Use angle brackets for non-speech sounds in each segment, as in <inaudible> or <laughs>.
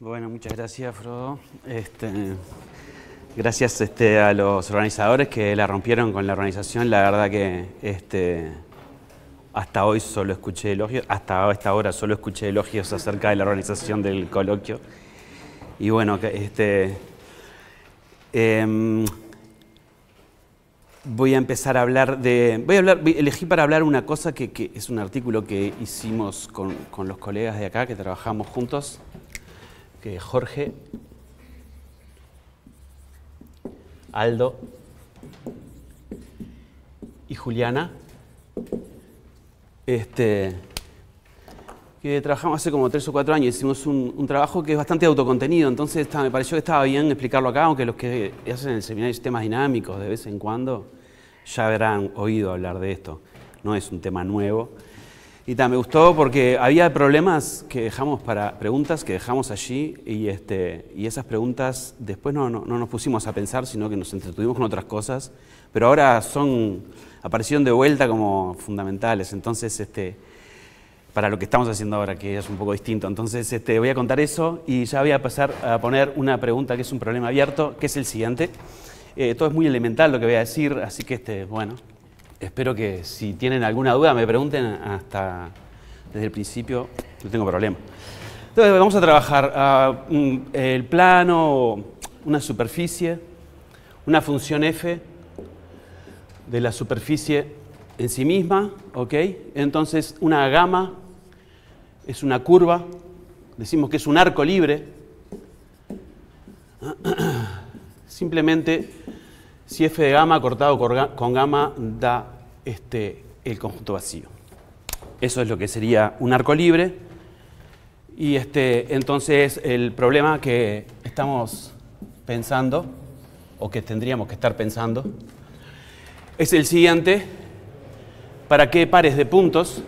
Bueno, muchas gracias, Frodo. Este, gracias este, a los organizadores que la rompieron con la organización. La verdad que este, hasta hoy solo escuché elogios, hasta esta hora solo escuché elogios acerca de la organización del coloquio. Y bueno, este, em, voy a empezar a hablar de. Voy a hablar, elegí para hablar una cosa que, que es un artículo que hicimos con, con los colegas de acá que trabajamos juntos que Jorge, Aldo y Juliana, este, que trabajamos hace como tres o cuatro años, hicimos un, trabajo que es bastante autocontenido, entonces me pareció que estaba bien explicarlo acá, aunque los que hacen el seminario de sistemas dinámicos de vez en cuando ya habrán oído hablar de esto, no es un tema nuevo. Y ta, me gustó porque había problemas que dejamos para preguntas que dejamos allí y, este, y esas preguntas después no, no, nos pusimos a pensar, sino que nos entretuvimos con otras cosas, pero ahora son, aparecieron de vuelta como fundamentales, entonces este, para lo que estamos haciendo ahora, que es un poco distinto. Entonces este, voy a contar eso y ya voy a pasar a poner una pregunta que es un problema abierto, que es el siguiente. Eh, todo es muy elemental lo que voy a decir, así que este, bueno, espero que si tienen alguna duda me pregunten hasta desde el principio, no tengo problema. Entonces vamos a trabajar el plano, una superficie, una función f de la superficie en sí misma, ¿ok? Entonces una gama es una curva, decimos que es un arco libre. <clears throat> Simplemente si f de gamma cortado con gamma da este, el conjunto vacío. Eso es lo que sería un arco libre. Y este, entonces el problema que estamos pensando, o que tendríamos que estar pensando, es el siguiente. ¿Para qué pares de puntos?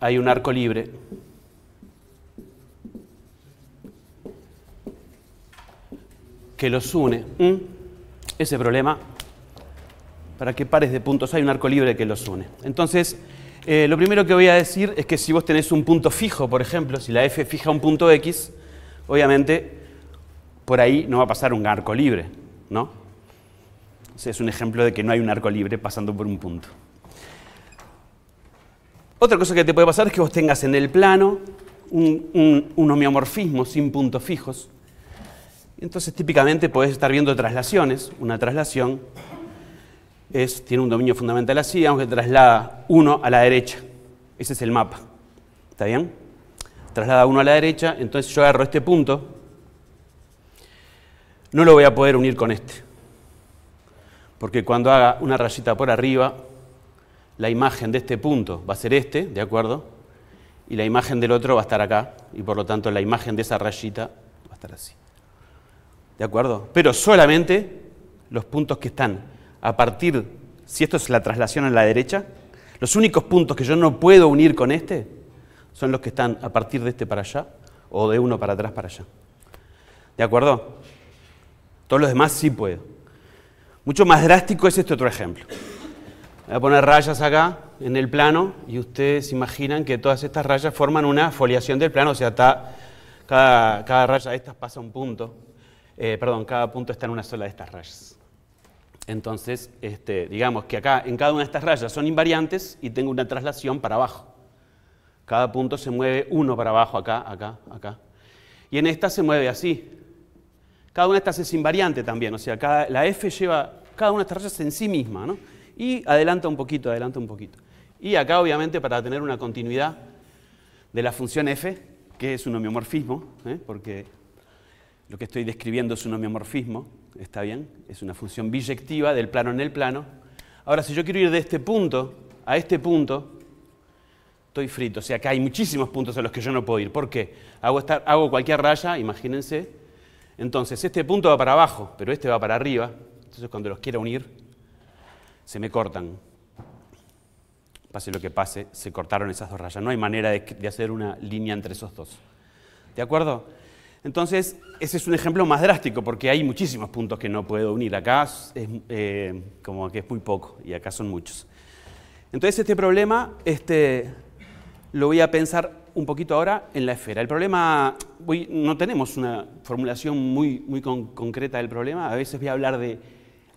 Hay un arco libre. que los une. ¿Mm? Ese problema, para que pares de puntos, hay un arco libre que los une. Entonces, eh, lo primero que voy a decir es que si vos tenés un punto fijo, por ejemplo, si la f fija un punto x, obviamente por ahí no va a pasar un arco libre, ¿no? Ese es un ejemplo de que no hay un arco libre pasando por un punto. Otra cosa que te puede pasar es que vos tengas en el plano un, un homeomorfismo sin puntos fijos, entonces típicamente podés estar viendo traslaciones. Una traslación tiene un dominio fundamental así, aunque traslada uno a la derecha. Ese es el mapa. ¿Está bien? Traslada uno a la derecha, entonces yo agarro este punto. No lo voy a poder unir con este. Porque cuando haga una rayita por arriba, la imagen de este punto va a ser este, ¿de acuerdo? Y la imagen del otro va a estar acá. Y por lo tanto la imagen de esa rayita va a estar así. ¿De acuerdo? Pero solamente los puntos que están a partir, si esto es la traslación a la derecha, los únicos puntos que yo no puedo unir con este son los que están a partir de este para allá o de uno para atrás para allá. ¿De acuerdo? Todos los demás sí puedo. Mucho más drástico es este otro ejemplo. Voy a poner rayas acá en el plano y ustedes imaginan que todas estas rayas forman una foliación del plano, o sea, cada, cada raya de estas pasa un punto eh, perdón, cada punto está en una sola de estas rayas. Entonces, este, digamos que acá en cada una de estas rayas son invariantes y tengo una traslación para abajo. Cada punto se mueve uno para abajo, acá, acá, acá. Y en esta se mueve así. Cada una de estas es invariante también, o sea, la F lleva cada una de estas rayas en sí misma, ¿no? Y adelanta un poquito, adelanta un poquito. Y acá, obviamente, para tener una continuidad de la función F, que es un homeomorfismo, ¿eh? porque lo que estoy describiendo es un homeomorfismo, ¿está bien? Es una función biyectiva del plano en el plano. Ahora, si yo quiero ir de este punto a este punto, estoy frito. O sea, que hay muchísimos puntos a los que yo no puedo ir. ¿Por qué? Hago, cualquier raya, imagínense. Entonces, este punto va para abajo, pero este va para arriba. Entonces, cuando los quiera unir, se me cortan. Pase lo que pase, se cortaron esas dos rayas. No hay manera de hacer una línea entre esos dos. ¿De acuerdo? Entonces, ese es un ejemplo más drástico, porque hay muchísimos puntos que no puedo unir. Acá es eh, como que es muy poco y acá son muchos. Entonces, este problema este, lo voy a pensar un poquito ahora en la esfera. El problema, no tenemos una formulación muy, concreta del problema. A veces voy a hablar de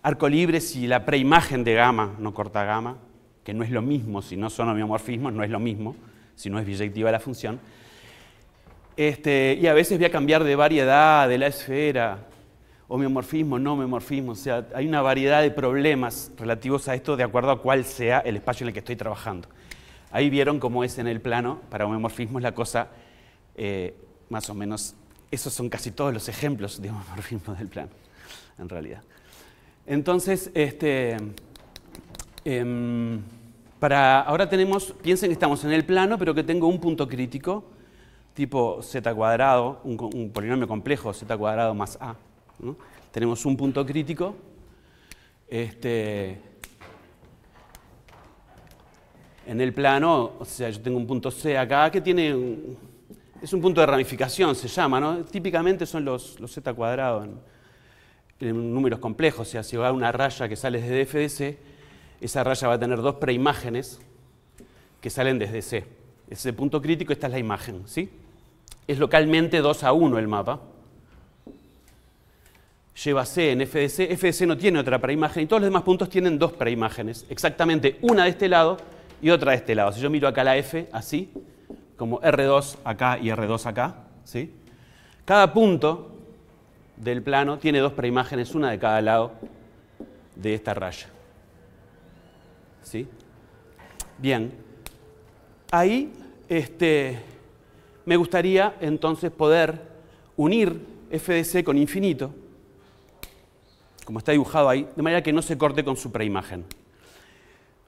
arco libre si la preimagen de gamma no corta gamma, que no es lo mismo, si no son homeomorfismos, no es lo mismo, si no es biyectiva la función. Este, y a veces voy a cambiar de variedad, de la esfera, homeomorfismo, no homeomorfismo. O sea, hay una variedad de problemas relativos a esto de acuerdo a cuál sea el espacio en el que estoy trabajando. Ahí vieron cómo es en el plano, para homeomorfismo es la cosa eh, más o menos, esos son casi todos los ejemplos de homeomorfismo <laughs> del plano, en realidad. Entonces, este, em, para, ahora tenemos, piensen que estamos en el plano, pero que tengo un punto crítico tipo z cuadrado, un, polinomio complejo z cuadrado más a. Tenemos un punto crítico. Este, en el plano, o sea, yo tengo un punto C acá que tiene, es un punto de ramificación, se llama, ¿no? Típicamente son los, los z cuadrados en, números complejos, o sea, si va una raya que sale desde F de C, esa raya va a tener dos preimágenes que salen desde C. Ese punto crítico, esta es la imagen, ¿sí? es localmente 2 a 1 el mapa. Lleva C en FDC, FDC no tiene otra preimagen y todos los demás puntos tienen dos preimágenes, exactamente una de este lado y otra de este lado. Si yo miro acá la F así, como R2 acá y R2 acá, ¿sí? cada punto del plano tiene dos preimágenes, una de cada lado de esta raya. ¿Sí? Bien, ahí este, me gustaría entonces poder unir FDC con infinito, como está dibujado ahí, de manera que no se corte con su preimagen.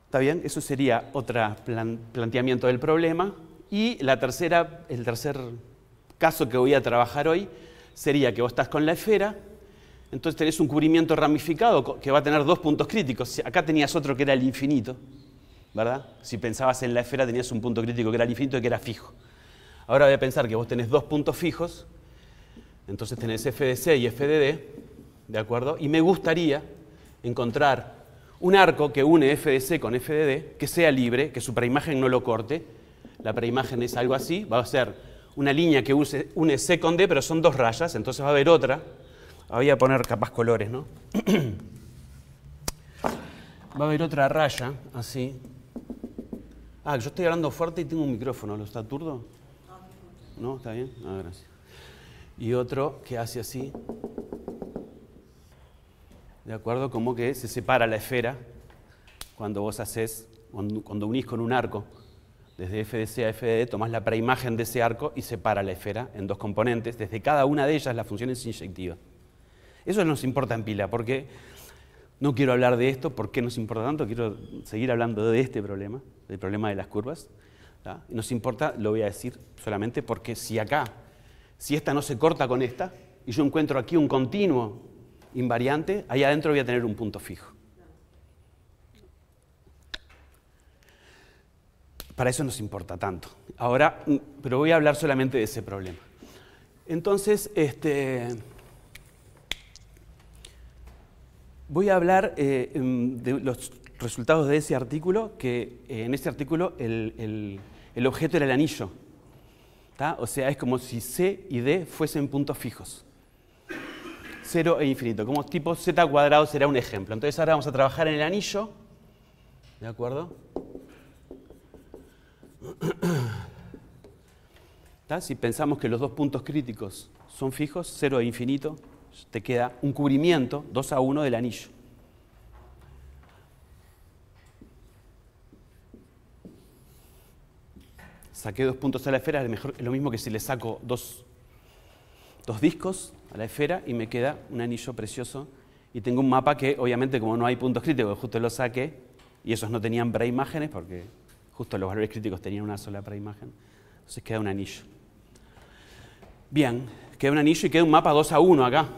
¿Está bien? Eso sería otro planteamiento del problema. Y el tercer caso que voy a trabajar hoy sería que vos estás con la esfera, entonces tenés un cubrimiento ramificado que va a tener dos puntos críticos. Acá tenías otro que era el infinito, ¿verdad? Si pensabas en la esfera tenías un punto crítico que era el infinito y que era fijo. Ahora voy a pensar que vos tenés dos puntos fijos, entonces tenés FDC y FDD, ¿de acuerdo? Y me gustaría encontrar un arco que une FDC con FDD, que sea libre, que su preimagen no lo corte. La preimagen es algo así, va a ser una línea que use, une C con D, pero son dos rayas, entonces va a haber otra. Voy a poner capas colores, ¿no? <clears throat> va a haber otra raya, así. Ah, yo estoy hablando fuerte y tengo un micrófono, ¿lo está turdo? ¿No? ¿Está bien? Ah, gracias. Y otro que hace así. ¿De acuerdo? Como que se separa la esfera cuando vos haces, cuando, unís con un arco. Desde FDC a FDD tomás la preimagen de ese arco y separa la esfera en dos componentes. Desde cada una de ellas la función es inyectiva. Eso nos importa en pila, porque no quiero hablar de esto, porque qué nos importa tanto? Quiero seguir hablando de este problema, del problema de las curvas nos importa, lo voy a decir solamente porque si acá, si esta no se corta con esta, y yo encuentro aquí un continuo invariante, ahí adentro voy a tener un punto fijo. Para eso nos importa tanto. Ahora, mm, pero voy a hablar solamente de ese problema. Entonces, este, voy a hablar eh, em, de los resultados de ese artículo, que eh, en este artículo el el objeto era el anillo. O sea, es como si C y D fuesen puntos fijos. Cero e infinito. Como tipo Z cuadrado será un ejemplo. Entonces ahora vamos a trabajar en el anillo. ¿De acuerdo? <clears throat> Si pensamos que los dos puntos críticos son fijos, cero e infinito, te queda un cubrimiento 2 a 1 del anillo. saqué dos puntos a la esfera, es, lo mismo que si le saco dos, discos a la esfera y me queda un anillo precioso. Y tengo un mapa que, obviamente, como no hay puntos críticos, justo lo saqué, y esos no tenían preimágenes, porque justo los valores críticos tenían una sola preimagen. Entonces queda un anillo. Bien, queda un anillo y queda un mapa 2 a 1 acá.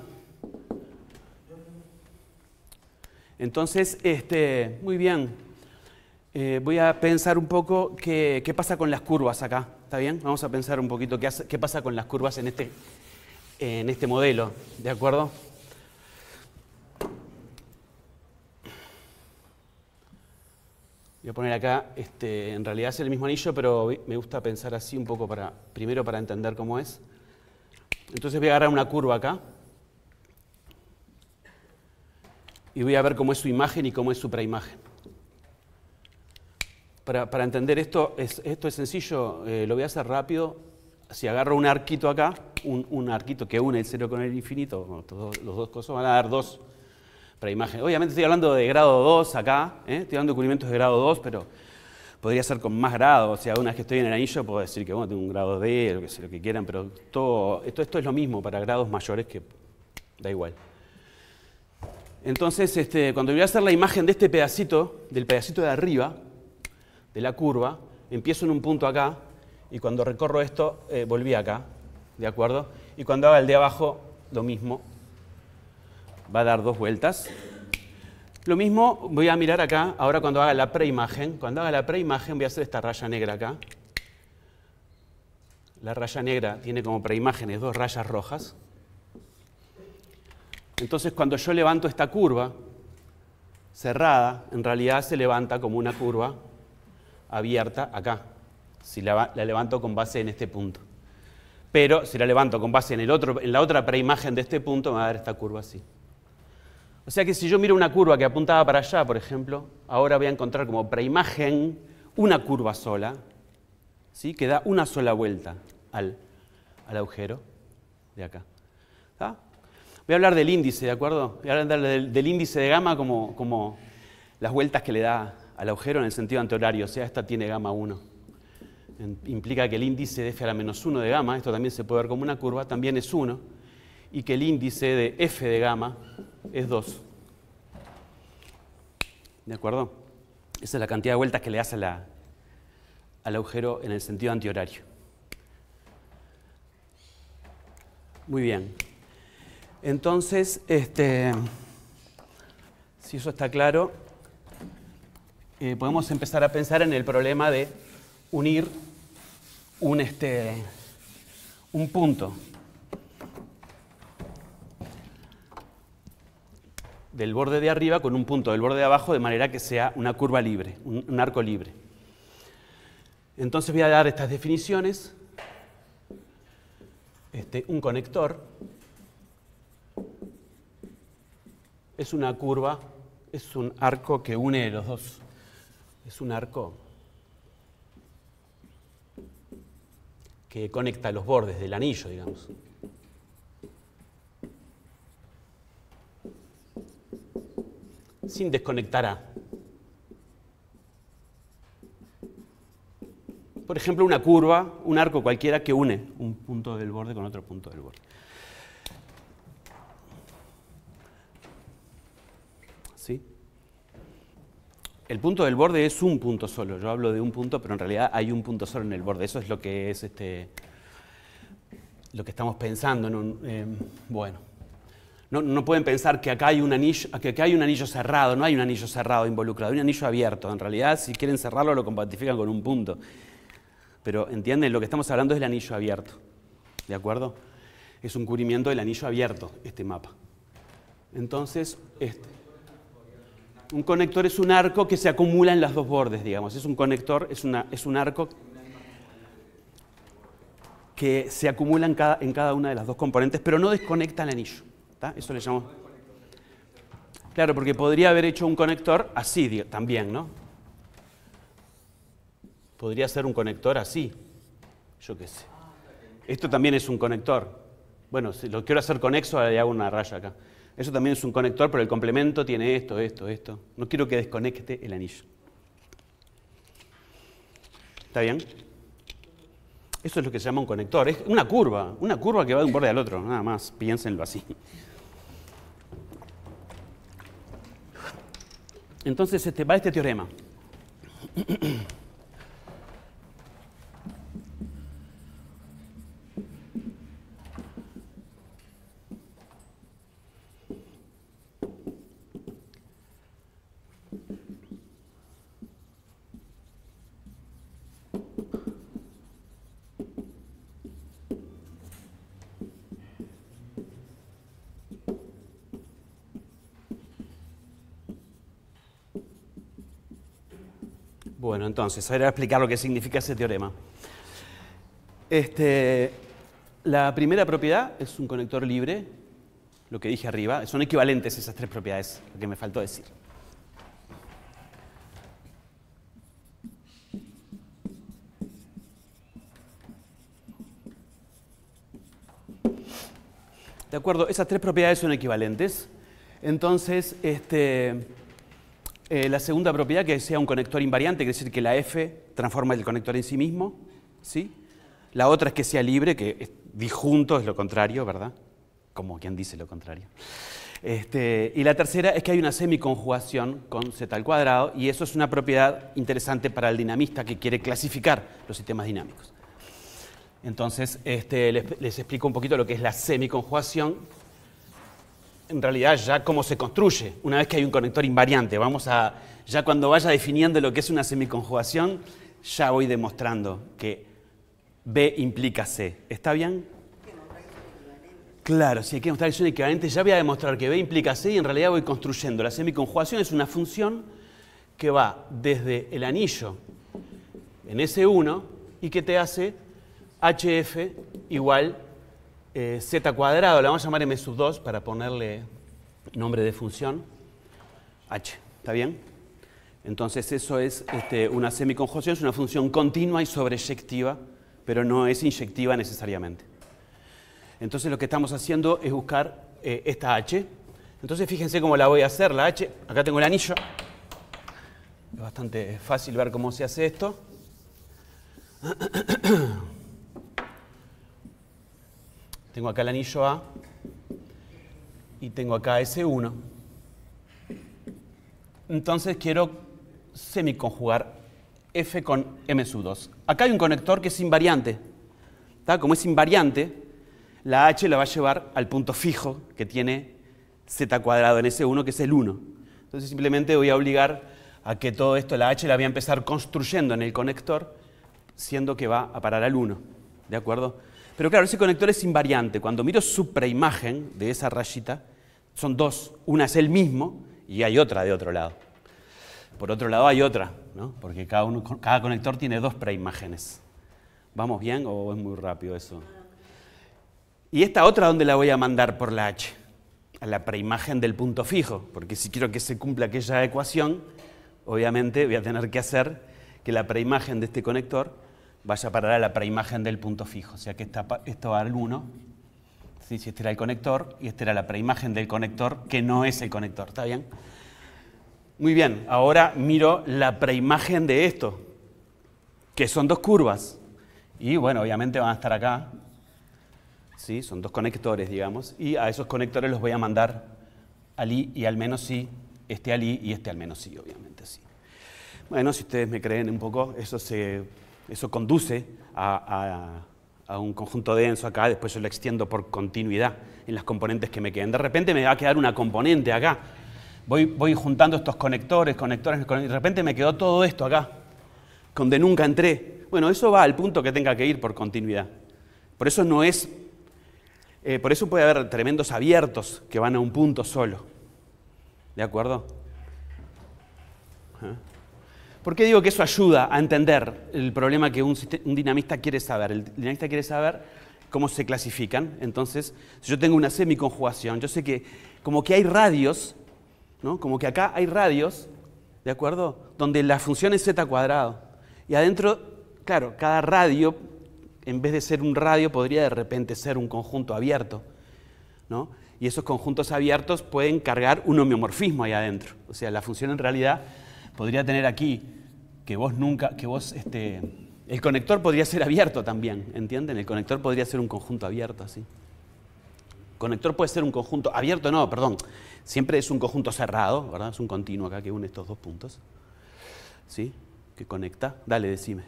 Entonces, este, muy bien, eh, voy a pensar un poco qué, pasa con las curvas acá, ¿está bien? Vamos a pensar un poquito qué, qué pasa con las curvas en este, en este modelo, ¿de acuerdo? Voy a poner acá, este, en realidad es el mismo anillo, pero me gusta pensar así un poco para, primero para entender cómo es. Entonces voy a agarrar una curva acá. Y voy a ver cómo es su imagen y cómo es su preimagen. Para, entender esto, es, esto es sencillo, eh, lo voy a hacer rápido. Si agarro un arquito acá, un, arquito que une el cero con el infinito, todos, los dos cosas van a dar dos para imagen. Obviamente estoy hablando de grado 2 acá, ¿eh? estoy estoy de cubrimientos de grado 2, pero podría ser con más grado, O sea, una vez que estoy en el anillo puedo decir que bueno, tengo un grado D, lo que, lo que quieran, pero todo, esto, es lo mismo para grados mayores que da igual. Entonces, este, cuando voy a hacer la imagen de este pedacito, del pedacito de arriba, de la curva, empiezo en un punto acá y cuando recorro esto eh, volví acá, ¿de acuerdo? Y cuando haga el de abajo, lo mismo. Va a dar dos vueltas. Lo mismo voy a mirar acá, ahora cuando haga la preimagen. Cuando haga la preimagen voy a hacer esta raya negra acá. La raya negra tiene como preimágenes dos rayas rojas. Entonces cuando yo levanto esta curva cerrada, en realidad se levanta como una curva abierta acá, si la, levanto con base en este punto. Pero si la levanto con base en, el otro, en la otra preimagen de este punto, me va a dar esta curva así. O sea que si yo miro una curva que apuntaba para allá, por ejemplo, ahora voy a encontrar como preimagen una curva sola, ¿sí? que da una sola vuelta al, agujero de acá. Voy a hablar del índice, ¿de acuerdo? Voy a hablar del, índice de gama como las vueltas que le da al agujero en el sentido antihorario, o sea, esta tiene gamma 1. Implica que el índice de f a la menos 1 de gamma, esto también se puede ver como una curva, también es 1, y que el índice de f de gamma es 2. ¿De acuerdo? Esa es la cantidad de vueltas que le hace al agujero en el sentido antihorario. Muy bien. Entonces, este, si eso está claro, eh, podemos empezar a pensar en el problema de unir un, este, un punto del borde de arriba con un punto del borde de abajo de manera que sea una curva libre, un, arco libre. Entonces voy a dar estas definiciones. Este, un conector es una curva, es un arco que une los dos es un arco que conecta los bordes del anillo, digamos. Sin desconectar A. Por ejemplo, una curva, un arco cualquiera que une un punto del borde con otro punto del borde. El punto del borde es un punto solo. Yo hablo de un punto, pero en realidad hay un punto solo en el borde. Eso es lo que es este, lo que estamos pensando. En un, bueno, no, pueden pensar que acá hay un anillo, que hay un anillo cerrado. No hay un anillo cerrado involucrado, hay un anillo abierto. En realidad, si quieren cerrarlo, lo compatifican con un punto. Pero entienden, lo que estamos hablando es el anillo abierto, ¿de acuerdo? Es un cubrimiento del anillo abierto este mapa. Entonces, este. Un conector es un arco que se acumula en las dos bordes, digamos. Es un conector, es, un arco que se acumula en cada, una de las dos componentes, pero no desconecta el anillo. Eso le llamamos. Claro, porque podría haber hecho un conector así también, ¿no? Podría ser un conector así. Yo qué sé. Esto también es un conector. Bueno, si lo quiero hacer conexo, le hago una raya acá. Eso también es un conector, pero el complemento tiene esto, esto, esto. No quiero que desconecte el anillo. ¿Está bien? Eso es lo que se llama un conector. Es una curva, una curva que va de un borde al otro, nada más. Piénsenlo así. Entonces, este, va este teorema. Bueno, entonces, ahora voy a explicar lo que significa ese teorema. Este, la primera propiedad es un conector libre, lo que dije arriba. Son equivalentes esas tres propiedades, lo que me faltó decir. ¿De acuerdo? Esas tres propiedades son equivalentes. Entonces, este, eh, la segunda propiedad, que sea un conector invariante, quiere decir que la F transforma el conector en sí mismo. ¿sí? La otra es que sea libre, que es, disjunto es lo contrario, ¿verdad? Como quien dice lo contrario. Este, y la tercera es que hay una semiconjugación con z al cuadrado, y eso es una propiedad interesante para el dinamista que quiere clasificar los sistemas dinámicos. Entonces, este, les, les explico un poquito lo que es la semiconjugación, en realidad ya cómo se construye una vez que hay un conector invariante. Vamos a, ya cuando vaya definiendo lo que es una semiconjugación, ya voy demostrando que B implica C. ¿Está bien? Claro, si hay que mostrar que son equivalentes, ya voy a demostrar que B implica C y en realidad voy construyendo. La semiconjugación es una función que va desde el anillo en S1 y que te hace HF igual eh, z cuadrado, la vamos a llamar m sub 2 para ponerle nombre de función, h, ¿está bien? Entonces eso es este, una semiconjunción, es una función continua y sobreyectiva, pero no es inyectiva necesariamente. Entonces lo que estamos haciendo es buscar eh, esta h. Entonces fíjense cómo la voy a hacer, la h, acá tengo el anillo, es bastante fácil ver cómo se hace esto. <clears throat> Tengo acá el anillo A y tengo acá S1. Entonces quiero semiconjugar F con M 2 Acá hay un conector que es invariante. Como es invariante, la H la va a llevar al punto fijo que tiene Z cuadrado en S1, que es el 1. Entonces simplemente voy a obligar a que todo esto, la H la voy a empezar construyendo en el conector, siendo que va a parar al 1. ¿De acuerdo? Pero claro, ese conector es invariante. Cuando miro su preimagen de esa rayita, son dos. Una es el mismo y hay otra de otro lado. Por otro lado hay otra, ¿no? porque cada, cada conector tiene dos preimágenes. ¿Vamos bien o es muy rápido eso? ¿Y esta otra dónde la voy a mandar por la H? A la preimagen del punto fijo, porque si quiero que se cumpla aquella ecuación, obviamente voy a tener que hacer que la preimagen de este conector vaya a parar a la preimagen del punto fijo. O sea que esta, esto al 1, ¿sí? este era el conector y esta era la preimagen del conector que no es el conector, ¿está bien? Muy bien, ahora miro la preimagen de esto, que son dos curvas. Y bueno, obviamente van a estar acá, ¿sí? son dos conectores, digamos, y a esos conectores los voy a mandar al i y al menos sí. este al i y este al menos sí, obviamente, sí. Bueno, si ustedes me creen un poco, eso se eso conduce a, un conjunto denso acá, después yo lo extiendo por continuidad en las componentes que me queden. De repente me va a quedar una componente acá. Voy, juntando estos conectores, conectores, conectores, de repente me quedó todo esto acá, donde nunca entré. Bueno, eso va al punto que tenga que ir por continuidad. Por eso no es, eh, por eso puede haber tremendos abiertos que van a un punto solo. ¿De acuerdo? ¿Ah? ¿Por qué digo que eso ayuda a entender el problema que un, dinamista quiere saber? El dinamista quiere saber cómo se clasifican. Entonces, si yo tengo una semiconjugación, yo sé que como que hay radios, ¿no? como que acá hay radios, ¿de acuerdo? Donde la función es z cuadrado. Y adentro, claro, cada radio, en vez de ser un radio, podría de repente ser un conjunto abierto. Y esos conjuntos abiertos pueden cargar un homeomorfismo ahí adentro. O sea, la función en realidad podría tener aquí que vos nunca, que vos, este, el conector podría ser abierto también, ¿entienden? El conector podría ser un conjunto abierto, así. Conector puede ser un conjunto, abierto no, perdón, siempre es un conjunto cerrado, ¿verdad? Es un continuo acá que une estos dos puntos, ¿sí? Que conecta, dale, decime.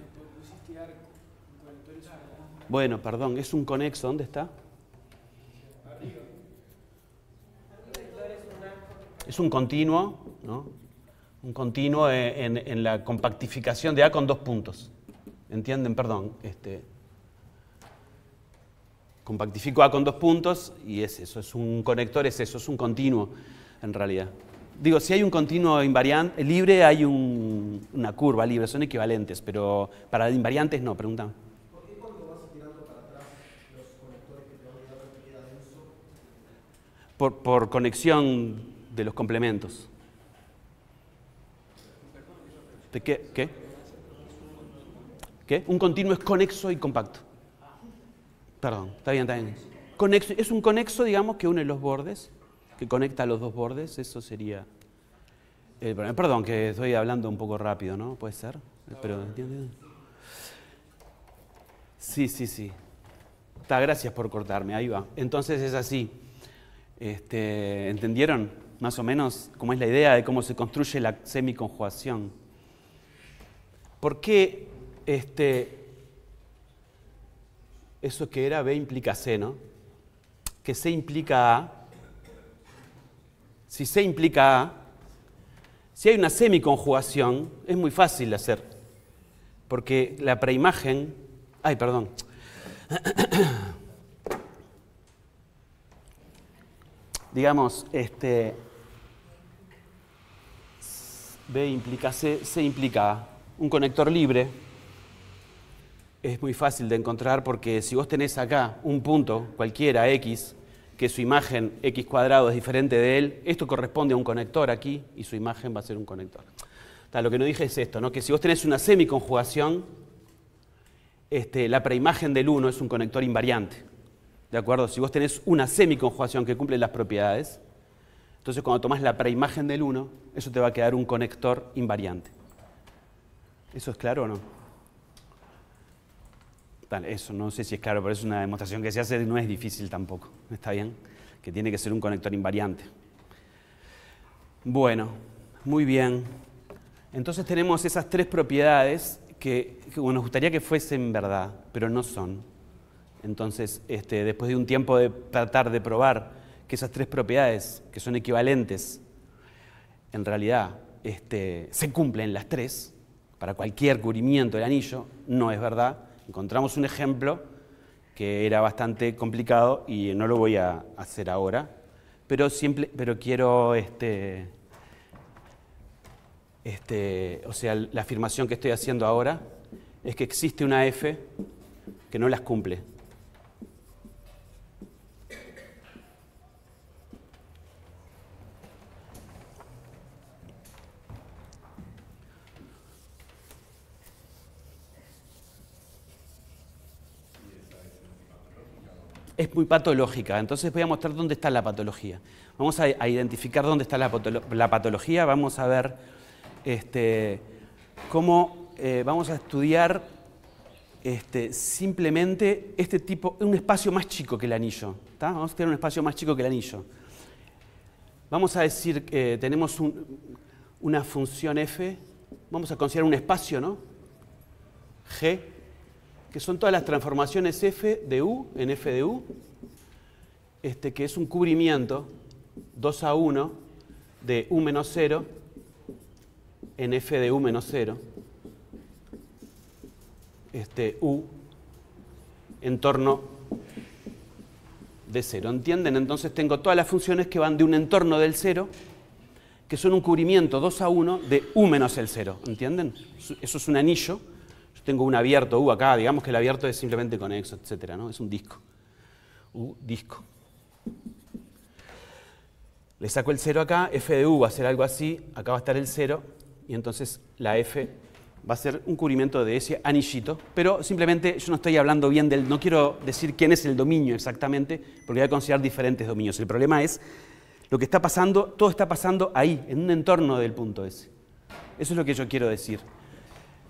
Bueno, perdón, es un conexo, ¿dónde está? Es un continuo, ¿no? un continuo e, en, la compactificación de A con dos puntos. ¿Entienden? Perdón. Este, compactifico A con dos puntos y es eso, es un conector, es eso, es un continuo en realidad. Digo, si hay un continuo invariante libre, hay una curva libre, son equivalentes, pero para invariantes no, preguntan. ¿Por qué cuando vas tirando para atrás los conectores que te a dar por conexión de los complementos qué? ¿Qué? Un continuo es conexo y compacto. Perdón, está bien, está bien. es un conexo, digamos, que une los bordes, que conecta los dos bordes, eso sería... perdón, que estoy hablando un poco rápido, ¿no? Puede ser, pero Sí, sí, sí. Está, gracias por cortarme, ahí va. Entonces es así. Este, ¿Entendieron más o menos cómo es la idea de cómo se construye la semiconjugación? Porque este, eso que era B implica C, ¿no? Que C implica A. Si C implica A, si hay una semiconjugación, es muy fácil de hacer. Porque la preimagen. Ay, perdón. <coughs> Digamos, este. B implica C, C implica A un conector libre es muy fácil de encontrar porque si vos tenés acá un punto, cualquiera, X, que su imagen X cuadrado es diferente de él, esto corresponde a un conector aquí y su imagen va a ser un conector. lo que no dije es esto, ¿no? que si vos tenés una semiconjugación, este, la preimagen del 1 es un conector invariante. ¿De acuerdo? Si vos tenés una semiconjugación que cumple las propiedades, entonces cuando tomás la preimagen del 1, eso te va a quedar un conector invariante. ¿Eso es claro o no? Vale, eso no sé si es claro, pero es una demostración que se hace y no es difícil tampoco. ¿Está bien? Que tiene que ser un conector invariante. Bueno, muy bien. Entonces tenemos esas tres propiedades que, nos gustaría que fuesen verdad, pero no son. Entonces, este, después de un tiempo de tratar de probar que esas tres propiedades, que son equivalentes, en realidad este, se cumplen las tres, para cualquier cubrimiento del anillo, no es verdad. Encontramos un ejemplo que era bastante complicado y no lo voy a hacer ahora, pero, pero quiero este, este, o sea, la afirmación que estoy haciendo ahora es que existe una F que no las cumple. es muy patológica. Entonces voy a mostrar dónde está la patología. Vamos a, identificar dónde está la, patología, vamos a ver este, cómo eh, vamos a estudiar este, simplemente este tipo, un espacio más chico que el anillo. ¿está? Vamos a tener un espacio más chico que el anillo. Vamos a decir que tenemos una función f, vamos a considerar un espacio, ¿no? G que son todas las transformaciones F de U en F de U, este, que es un cubrimiento 2 a 1 de U menos 0 en F de U menos 0, este, U en torno de 0. ¿Entienden? Entonces tengo todas las funciones que van de un entorno del 0, que son un cubrimiento 2 a 1 de U menos el 0. ¿Entienden? Eso es un anillo yo tengo un abierto U uh, acá, digamos que el abierto es simplemente conexo, etc. ¿no? Es un disco. U, uh, disco. Le saco el 0 acá, f de u va a ser algo así, acá va a estar el 0, y entonces la f va a ser un cubrimiento de ese anillito, pero simplemente yo no estoy hablando bien del, no quiero decir quién es el dominio exactamente, porque voy a considerar diferentes dominios. El problema es lo que está pasando, todo está pasando ahí, en un entorno del punto S. Eso es lo que yo quiero decir.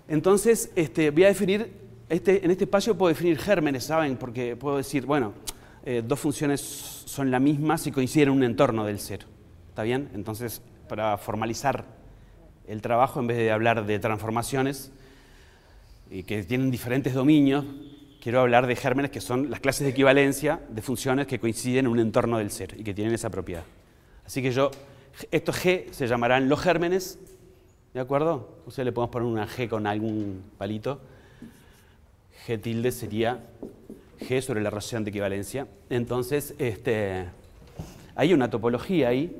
Entonces, este, voy a definir, este, en este espacio puedo definir gérmenes, ¿saben? Porque puedo decir, bueno, eh, dos funciones son la misma si coinciden en un entorno del ser. ¿Está bien? Entonces, para formalizar el trabajo, en vez de hablar de transformaciones y que tienen diferentes dominios, quiero hablar de gérmenes que son las clases de equivalencia de funciones que coinciden en un entorno del ser y que tienen esa propiedad. Así que yo, estos G se llamarán los gérmenes ¿De acuerdo? O sea, le podemos poner una G con algún palito. G tilde sería G sobre la relación de equivalencia. Entonces, este, hay una topología ahí,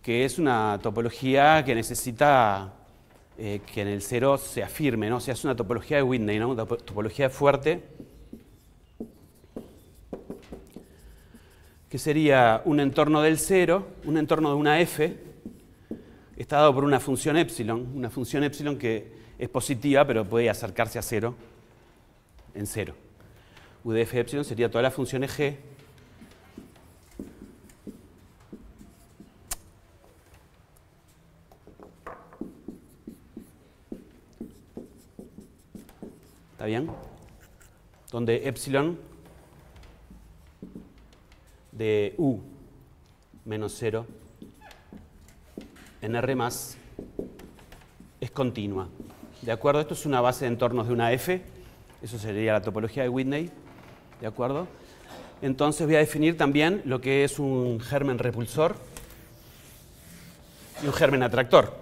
que es una topología que necesita eh, que en el cero se afirme, ¿no? O sea, es una topología de Whitney, ¿no? Una topología fuerte. que sería un entorno del cero, un entorno de una F, está dado por una función epsilon, una función epsilon que es positiva pero puede acercarse a cero en cero. U de f epsilon sería todas las funciones g ¿Está bien? Donde epsilon de u menos cero en R es continua. ¿De acuerdo? Esto es una base de entornos de una F, eso sería la topología de Whitney. ¿De acuerdo? Entonces voy a definir también lo que es un germen repulsor y un germen atractor.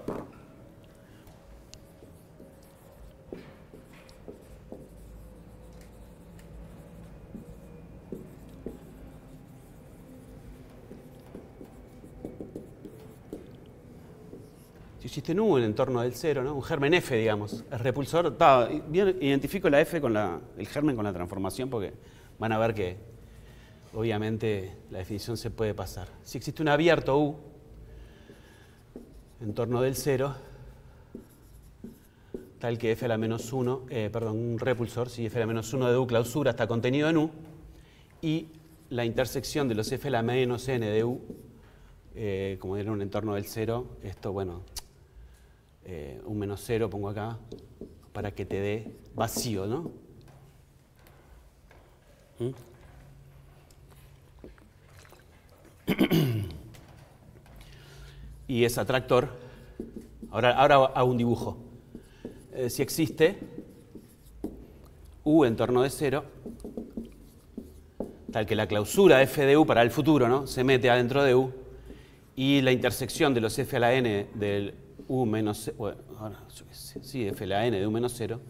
existe U en entorno del cero, un germen F, digamos. El repulsor. identifico la F con el germen con la transformación porque van a ver que obviamente la definición se puede pasar. Si existe un abierto U en torno del 0, tal que F a la menos 1, eh, perdón, un repulsor, si F a la menos 1 de U clausura está contenido en U, y la intersección de los F a la menos N de U, eh, como era un entorno del cero, esto, bueno, eh, un menos cero pongo acá para que te dé vacío, ¿no? ¿Mm? y es atractor ahora, ahora hago un dibujo. Eh, si existe U en torno de cero, tal que la clausura F de U para el futuro ¿no? se mete adentro de U y la intersección de los F a la N del U menos, bueno, sí, F la N de U menos 0,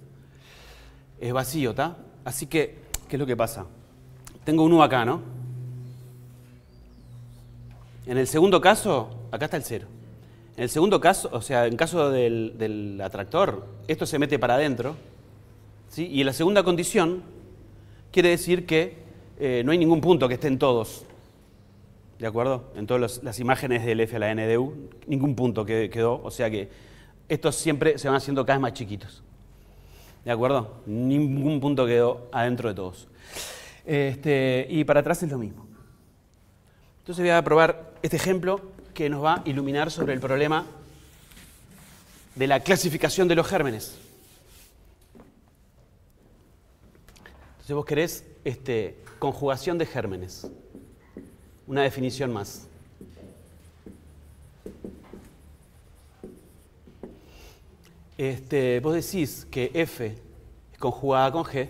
es vacío, ¿está? Así que, ¿qué es lo que pasa? Tengo un U acá, ¿no? En el segundo caso, acá está el cero. En el segundo caso, o sea, en caso del, del atractor, esto se mete para adentro, ¿sí? Y en la segunda condición, quiere decir que eh, no hay ningún punto que estén todos, ¿de acuerdo? En todas las, imágenes del F a la NDU, ningún punto quedó, o sea que estos siempre se van haciendo cada vez más chiquitos. ¿De acuerdo? Ningún punto quedó adentro de todos. Este, y para atrás es lo mismo. Entonces voy a probar este ejemplo que nos va a iluminar sobre el problema de la clasificación de los gérmenes. Entonces vos querés este, conjugación de gérmenes una definición más. Este, vos decís que F es conjugada con G,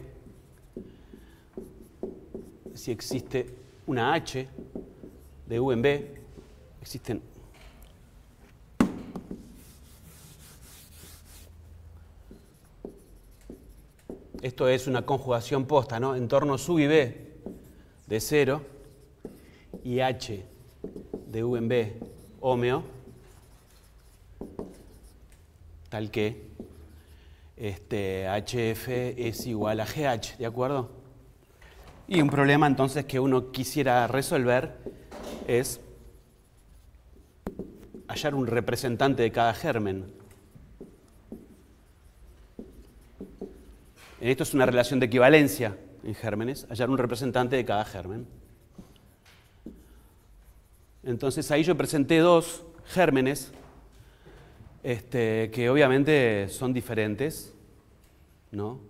si existe una H de U en B, existen Esto es una conjugación posta, ¿no? En torno sub y B de cero y H de B, homeo tal que este, HF es igual a GH, ¿de acuerdo? Y un problema entonces que uno quisiera resolver es hallar un representante de cada germen. esto es una relación de equivalencia en gérmenes, hallar un representante de cada germen. Entonces ahí yo presenté dos gérmenes este, que obviamente son diferentes, ¿no?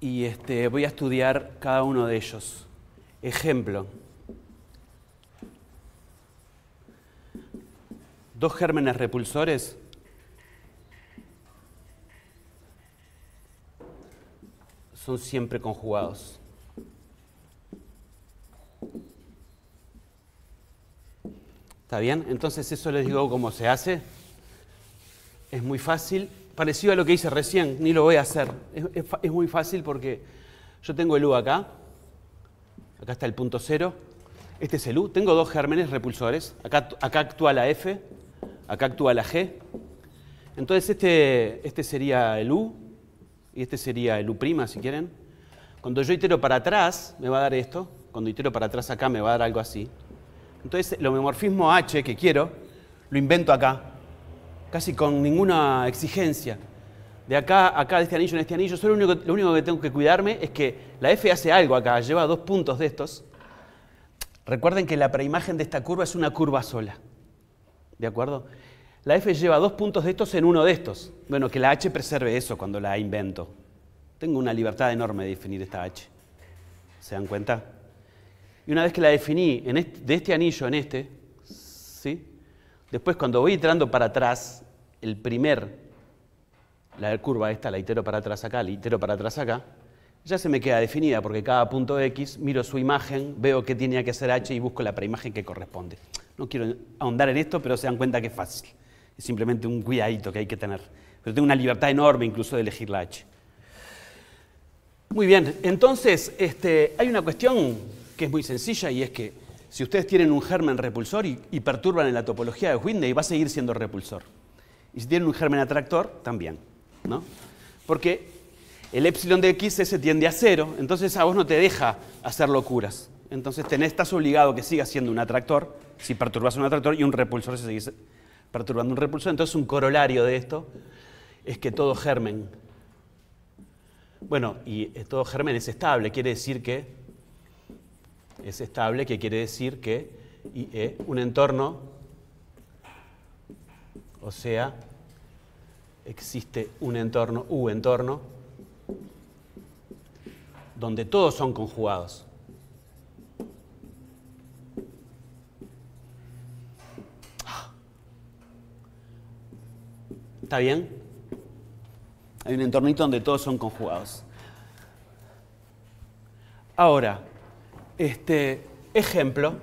Y este, voy a estudiar cada uno de ellos. Ejemplo. Dos gérmenes repulsores son siempre conjugados. ¿Está bien? Entonces eso les digo cómo se hace. Es muy fácil. Parecido a lo que hice recién, ni lo voy a hacer. Es, muy fácil porque yo tengo el U acá. Acá está el punto cero. Este es el U. Tengo dos gérmenes repulsores. Acá, acá actúa la F. Acá actúa la G. Entonces este, este sería el U. Y este sería el U' si quieren. Cuando yo itero para atrás, me va a dar esto. Cuando itero para atrás acá, me va a dar algo así. Entonces el homomorfismo H que quiero, lo invento acá, casi con ninguna exigencia. De acá, a acá, de este anillo en este anillo, solo lo único, lo único que tengo que cuidarme es que la F hace algo acá, lleva dos puntos de estos. Recuerden que la preimagen de esta curva es una curva sola. ¿De acuerdo? La F lleva dos puntos de estos en uno de estos. Bueno, que la H preserve eso cuando la invento. Tengo una libertad enorme de definir esta H. ¿Se dan cuenta? Y una vez que la definí de este anillo en este, ¿sí? después cuando voy iterando para atrás, el primer, la curva esta, la itero para atrás acá, la itero para atrás acá, ya se me queda definida porque cada punto X miro su imagen, veo qué tenía que ser H y busco la preimagen que corresponde. No quiero ahondar en esto, pero se dan cuenta que es fácil. Es simplemente un cuidadito que hay que tener. Pero tengo una libertad enorme incluso de elegir la H. Muy bien, entonces este, hay una cuestión que es muy sencilla y es que si ustedes tienen un germen repulsor y, perturban en la topología de Whitney, va a seguir siendo repulsor. Y si tienen un germen atractor, también. ¿no? Porque el epsilon de X se tiende a cero, entonces a vos no te deja hacer locuras. Entonces tenés, estás obligado a que siga siendo un atractor, si perturbas un atractor, y un repulsor si seguís perturbando un repulsor. Entonces un corolario de esto es que todo germen, bueno, y eh, todo germen es estable, quiere decir que es estable, que quiere decir que eh, un entorno, o sea, existe un entorno, U entorno, donde todos son conjugados. ¿Está bien? Hay un entornito donde todos son conjugados. Ahora, este, ejemplo.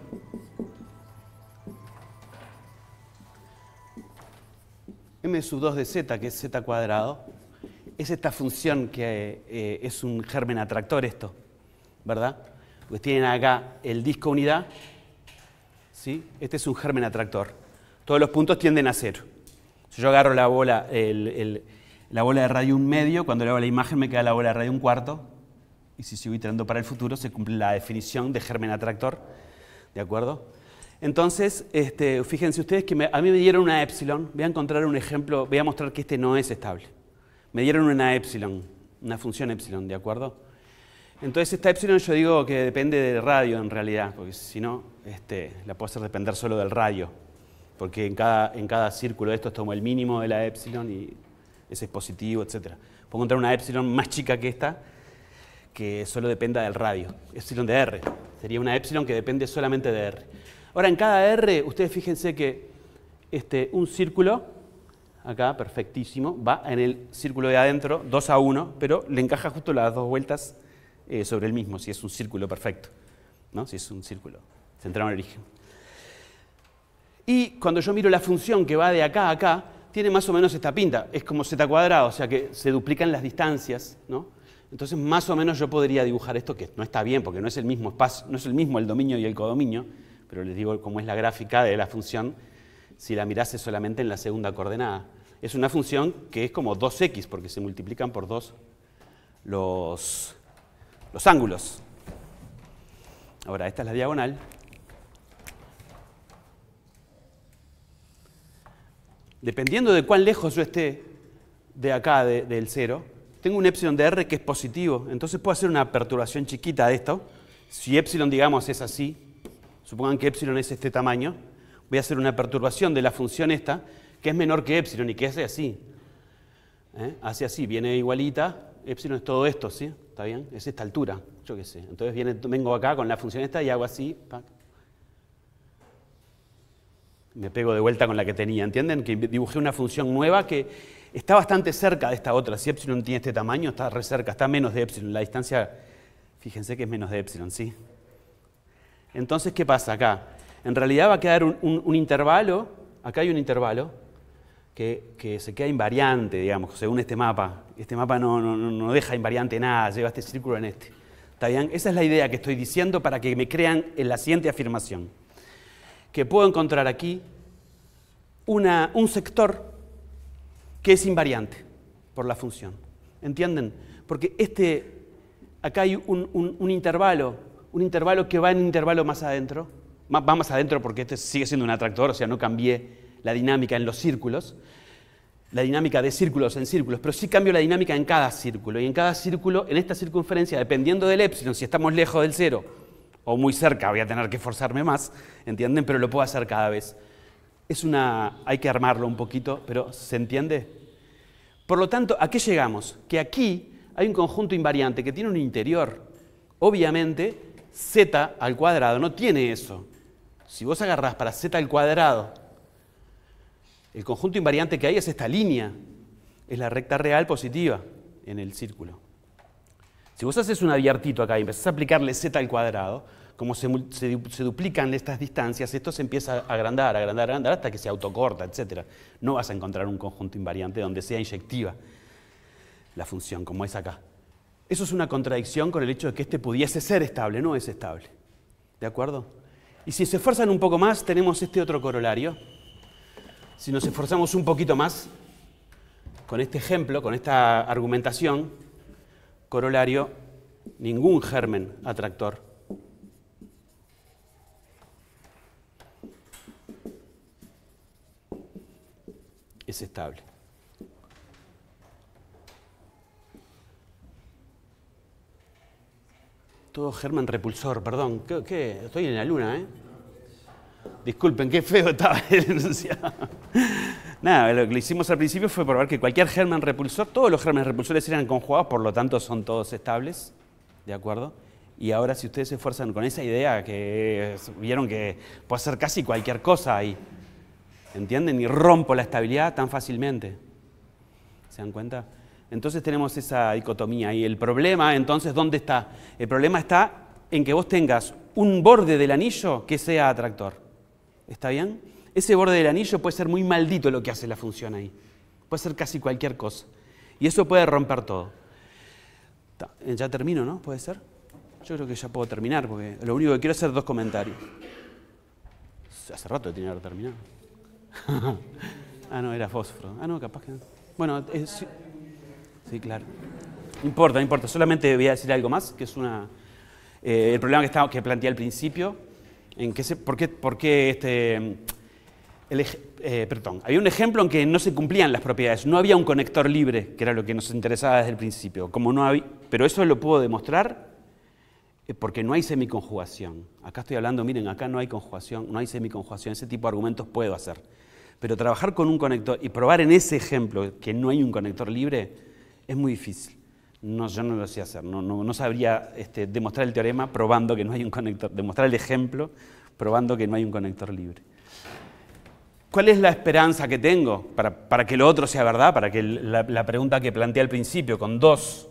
m sub 2 de z, que es z cuadrado, es esta función que eh, es un germen atractor esto, ¿verdad? Pues tienen acá el disco unidad, ¿sí? Este es un germen atractor. Todos los puntos tienden a cero. Si yo agarro la bola, la bola de radio un medio, cuando le hago la imagen me queda la bola de radio un cuarto, y si sigo iterando para el futuro, se cumple la definición de germen atractor, ¿de acuerdo? Entonces, este, fíjense ustedes que a mí me dieron una epsilon, voy a encontrar un ejemplo, voy a mostrar que este no es estable. Me dieron una epsilon, una función epsilon, ¿de acuerdo? Entonces esta epsilon yo digo que depende del radio en realidad, porque si no, este, la puedo hacer depender solo del radio, porque en cada, en cada círculo de estos tomo el mínimo de la epsilon y ese es positivo, etc. Puedo encontrar una epsilon más chica que esta, que solo dependa del radio, epsilon de R. Sería una epsilon que depende solamente de R. Ahora, en cada R, ustedes fíjense que este, un círculo, acá, perfectísimo, va en el círculo de adentro, 2 a 1, pero le encaja justo las dos vueltas eh, sobre el mismo, si es un círculo perfecto, ¿no? si es un círculo centrado en el origen. Y cuando yo miro la función que va de acá a acá, tiene más o menos esta pinta, es como z cuadrado, o sea que se duplican las distancias, ¿no? Entonces, más o menos yo podría dibujar esto, que no está bien porque no es el mismo espacio, no es el mismo el dominio y el codominio, pero les digo cómo es la gráfica de la función si la mirase solamente en la segunda coordenada. Es una función que es como 2x porque se multiplican por 2 los, ángulos. Ahora, esta es la diagonal. Dependiendo de cuán lejos yo esté de acá, del cero, tengo un epsilon de R que es positivo, entonces puedo hacer una perturbación chiquita de esto. Si epsilon, digamos, es así, supongan que epsilon es este tamaño, voy a hacer una perturbación de la función esta, que es menor que epsilon y que es así. ¿Eh? Hace así, viene igualita, epsilon es todo esto, ¿sí? ¿Está bien? Es esta altura, yo qué sé. Entonces viene, vengo acá con la función esta y hago así, Me pego de vuelta con la que tenía, ¿entienden? Que dibujé una función nueva que está bastante cerca de esta otra. Si epsilon tiene este tamaño, está re cerca, está menos de epsilon. La distancia, fíjense que es menos de epsilon, ¿sí? Entonces, ¿qué pasa acá? En realidad va a quedar un, intervalo, acá hay un intervalo, que, se queda invariante, digamos, según este mapa. Este mapa no, deja invariante nada, lleva este círculo en este. ¿Está bien? Esa es la idea que estoy diciendo para que me crean en la siguiente afirmación. Que puedo encontrar aquí un sector que es invariante por la función. ¿Entienden? Porque este, acá hay un, intervalo, un intervalo que va en intervalo más adentro, va más adentro porque este sigue siendo un atractor, o sea, no cambié la dinámica en los círculos, la dinámica de círculos en círculos, pero sí cambio la dinámica en cada círculo. Y en cada círculo, en esta circunferencia, dependiendo del epsilon, si estamos lejos del cero o muy cerca, voy a tener que forzarme más, ¿entienden? Pero lo puedo hacer cada vez. Es una, hay que armarlo un poquito, pero ¿se entiende? Por lo tanto, ¿a qué llegamos? Que aquí hay un conjunto invariante que tiene un interior. Obviamente, z al cuadrado no tiene eso. Si vos agarrás para z al cuadrado, el conjunto invariante que hay es esta línea, es la recta real positiva en el círculo. Si vos haces un abiertito acá y empezás a aplicarle z al cuadrado, como se, duplican estas distancias, esto se empieza a agrandar, agrandar, agrandar, hasta que se autocorta, etc. No vas a encontrar un conjunto invariante donde sea inyectiva la función, como es acá. Eso es una contradicción con el hecho de que este pudiese ser estable, no es estable. ¿De acuerdo? Y si se esfuerzan un poco más, tenemos este otro corolario. Si nos esforzamos un poquito más, con este ejemplo, con esta argumentación, corolario, ningún germen atractor estable. Todo Germán Repulsor, perdón. ¿Qué, Estoy en la luna, ¿eh? Disculpen, qué feo estaba el enunciado. Nada, lo que hicimos al principio fue probar que cualquier german repulsor, todos los germen repulsores eran conjugados, por lo tanto son todos estables, ¿de acuerdo? Y ahora si ustedes se esfuerzan con esa idea que vieron que puede ser casi cualquier cosa ahí, ¿Entienden? Y rompo la estabilidad tan fácilmente. ¿Se dan cuenta? Entonces tenemos esa dicotomía. Y el problema, entonces, ¿dónde está? El problema está en que vos tengas un borde del anillo que sea atractor. ¿Está bien? Ese borde del anillo puede ser muy maldito lo que hace la función ahí. Puede ser casi cualquier cosa. Y eso puede romper todo. Eh, ya termino, ¿no? ¿Puede ser? Yo creo que ya puedo terminar, porque lo único que quiero es hacer dos comentarios. Hace rato tenía terminado. que terminar. <laughs> ah, no, era fósforo. Ah, no, capaz que no. Bueno, sí, claro. importa, importa. Solamente voy a decir algo más, que es una, eh, el problema que, estaba, que planteé al principio. En ¿Por qué, por qué este, eh, perdón, había un ejemplo en que no se cumplían las propiedades, no había un conector libre, que era lo que nos interesaba desde el principio. Como pero eso lo puedo demostrar eh, porque no hay semiconjugación. Acá estoy hablando, miren, acá no hay conjugación, no hay semiconjugación, ese tipo de argumentos puedo hacer. Pero trabajar con un conector y probar en ese ejemplo que no hay un conector libre es muy difícil. yo no lo sé hacer, no, sabría este, demostrar el teorema probando que no hay un conector, demostrar el ejemplo probando que no hay un conector libre. ¿Cuál es la esperanza que tengo para, que lo otro sea verdad? Para que la, pregunta que planteé al principio, con dos,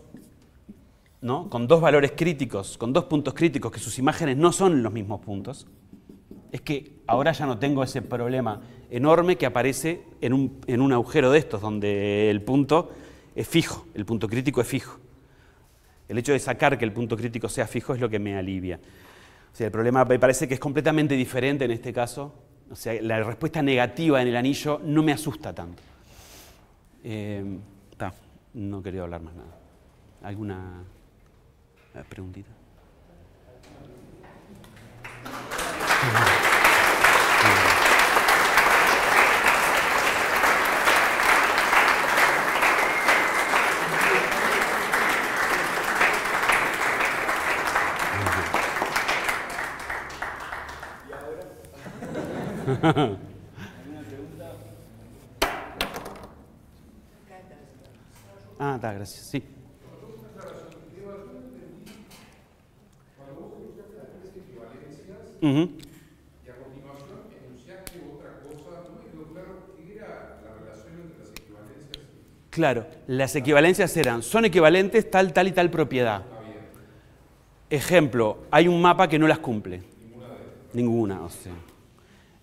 con dos valores críticos, con dos puntos críticos, que sus imágenes no son los mismos puntos, es que ahora ya no tengo ese problema enorme que aparece en un, en un agujero de estos, donde el punto es fijo, el punto crítico es fijo. El hecho de sacar que el punto crítico sea fijo es lo que me alivia. O sea, el problema me parece que es completamente diferente en este caso. O sea, la respuesta negativa en el anillo no me asusta tanto. Em, no quería hablar más nada. ¿Alguna preguntita? <laughs> Ah, está, gracias. Sí. Uh -huh. Y a continuación enunciaste otra cosa, no me quedó claro qué era la relación entre las equivalencias. Claro, las equivalencias eran, son equivalentes tal, tal y tal propiedad. bien. Ejemplo, hay un mapa que no las cumple. Ninguna de ellas. Ninguna, o sea.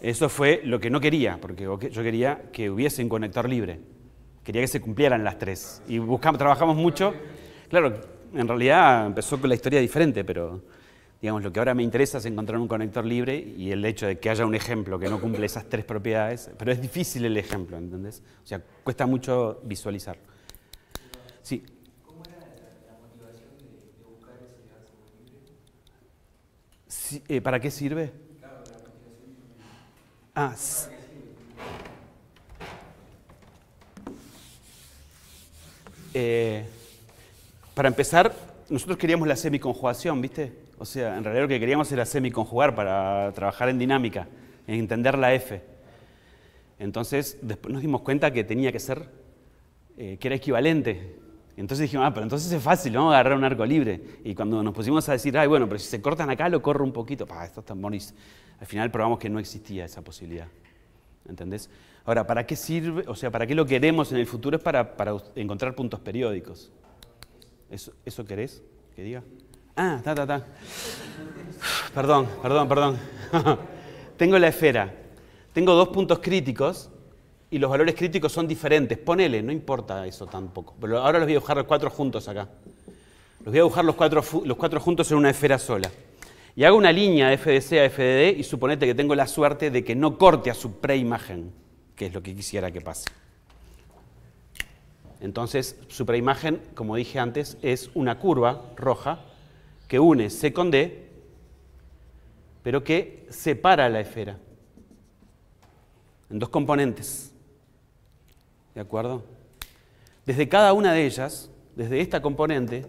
Eso fue lo que no quería, porque yo quería que hubiese un conector libre. Quería que se cumplieran las tres. Y buscamos, trabajamos mucho. Claro, en realidad empezó con la historia diferente, pero digamos, lo que ahora me interesa es encontrar un conector libre y el hecho de que haya un ejemplo que no cumple esas tres propiedades, pero es difícil el ejemplo, ¿entendés? O sea, cuesta mucho visualizar. Sí. ¿Cómo era la motivación de buscar ese libre? Eh, ¿Para qué sirve? Eh, para empezar, nosotros queríamos la semiconjugación, ¿viste? O sea, en realidad lo que queríamos era semiconjugar para trabajar en dinámica, en entender la F. Entonces, después nos dimos cuenta que tenía que ser, eh, que era equivalente entonces dijimos, ah, pero entonces es fácil, vamos a agarrar un arco libre. Y cuando nos pusimos a decir, ay, bueno, pero si se cortan acá, lo corro un poquito. Pah, estos tambores. Al final probamos que no existía esa posibilidad. ¿Entendés? Ahora, ¿para qué sirve? O sea, ¿para qué lo queremos en el futuro? Es para, encontrar puntos periódicos. ¿Eso, ¿Eso querés que diga? Ah, ta, ta, ta. Perdón, perdón, perdón. <laughs> Tengo la esfera. Tengo dos puntos críticos y los valores críticos son diferentes. Ponele, no importa eso tampoco. Pero ahora los voy a dibujar los cuatro juntos acá. Los voy a dibujar los cuatro, los cuatro juntos en una esfera sola. Y hago una línea de FDC a FDD y suponete que tengo la suerte de que no corte a su preimagen, que es lo que quisiera que pase. Entonces, su preimagen, como dije antes, es una curva roja que une C con D, pero que separa la esfera en dos componentes. ¿De acuerdo? Desde cada una de ellas, desde esta componente,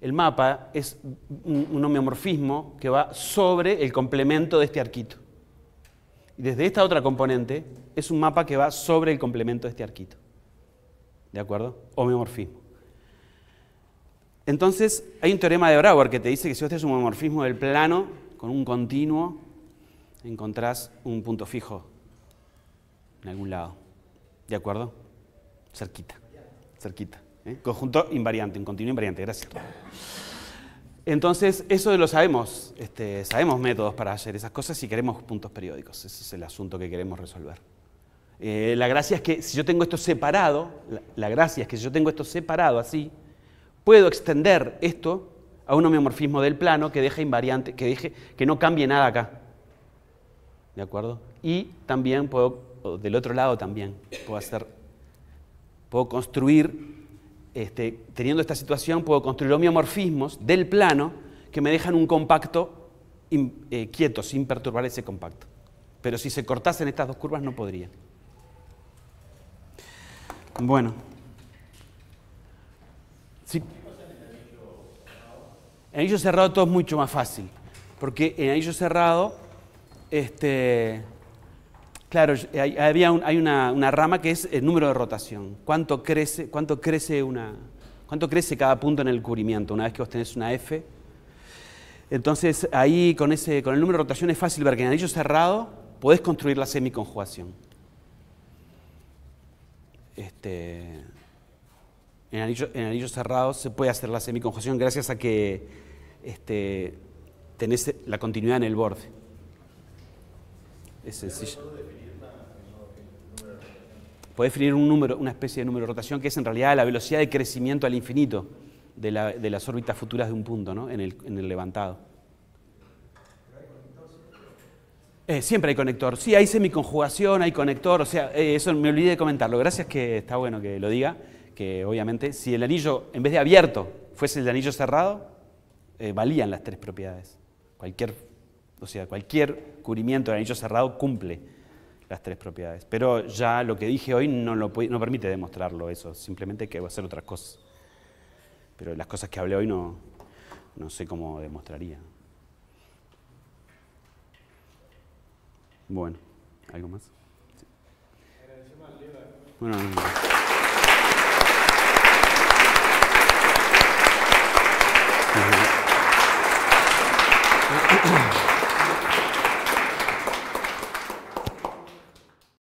el mapa es un homeomorfismo que va sobre el complemento de este arquito. Y desde esta otra componente es un mapa que va sobre el complemento de este arquito. ¿De acuerdo? Homeomorfismo. Entonces, hay un teorema de Brouwer que te dice que si vos es un homeomorfismo del plano con un continuo, encontrás un punto fijo en algún lado. ¿De acuerdo? Cerquita, cerquita. ¿eh? Conjunto invariante, un continuo invariante, gracias. Entonces, eso lo sabemos, este, sabemos métodos para hacer esas cosas si queremos puntos periódicos, ese es el asunto que queremos resolver. Eh, la gracia es que si yo tengo esto separado, la, gracia es que si yo tengo esto separado así, puedo extender esto a un homeomorfismo del plano que deja invariante, que deje, que no cambie nada acá. ¿De acuerdo? Y también puedo del otro lado también. Puedo hacer, puedo construir, este, teniendo esta situación, puedo construir homeomorfismos del plano que me dejan un compacto eh, quieto, sin perturbar ese compacto. Pero si se cortasen estas dos curvas no podría. Bueno. En anillo cerrado todo es mucho más fácil, porque en anillo cerrado este, Claro, eh, hay, había hay una, rama que es el número de rotación. ¿Cuánto crece, cuánto crece, una, cuánto crece cada punto en el cubrimiento una vez que vos tenés una F? Entonces, ahí con, ese, con el número de rotación es fácil ver que en anillo cerrado podés construir la semiconjugación. Este, en, anillo, en cerrado se puede hacer la semiconjugación gracias a que este, tenés la continuidad en el borde. Es sencillo. Puede definir un número, una especie de número de rotación que es en realidad la velocidad de crecimiento al infinito de, las órbitas futuras de un punto ¿no? en, el, levantado. Eh, siempre hay conector. Sí, hay semiconjugación, hay conector. O sea, eh, eso me olvidé de comentarlo. Gracias que está bueno que lo diga. Que obviamente, si el anillo, en vez de abierto, fuese el anillo cerrado, eh, valían las tres propiedades. Cualquier, o sea, cualquier cubrimiento del anillo cerrado cumple las tres propiedades. Pero ya lo que dije hoy no, lo, permite demostrarlo eso, simplemente que voy a hacer otras cosas. Pero las cosas que hablé hoy no, no sé cómo demostraría. Bueno, ¿algo más? Bueno, <coughs> <coughs>